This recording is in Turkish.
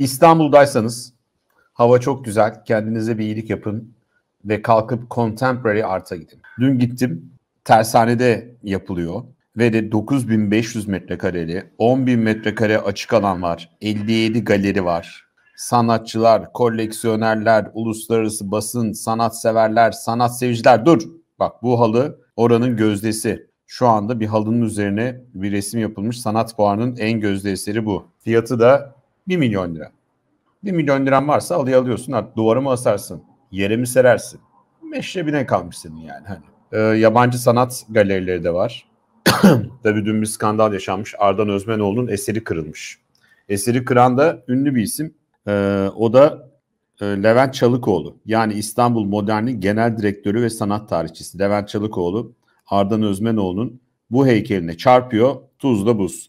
İstanbul'daysanız hava çok güzel. Kendinize bir iyilik yapın ve kalkıp Contemporary Art'a gidin. Dün gittim. Tersanede yapılıyor ve de 9500 metrekareli, 10.000 metrekare açık alan var. 57 galeri var. Sanatçılar, koleksiyonerler, uluslararası basın, sanatseverler, sanat seviciler. Dur bak bu halı oranın gözdesi. Şu anda bir halının üzerine bir resim yapılmış. Sanat fuarının en gözde eseri bu. Fiyatı da 1 milyon lira. 1 milyon liran varsa alıya alıyorsun at duvarımı asarsın, yerimi serersin. Meşrebine kalmış senin yani. Hani. Ee, yabancı sanat galerileri de var. Tabii dün bir skandal yaşanmış. Ardan Özmenoğlu'nun eseri kırılmış. Eseri kıran da ünlü bir isim. Ee, o da e, Levent Çalıkoğlu. Yani İstanbul Modern'in genel direktörü ve sanat tarihçisi Levent Çalıkoğlu. Ardan Özmenoğlu'nun bu heykeline çarpıyor. Tuzla buz.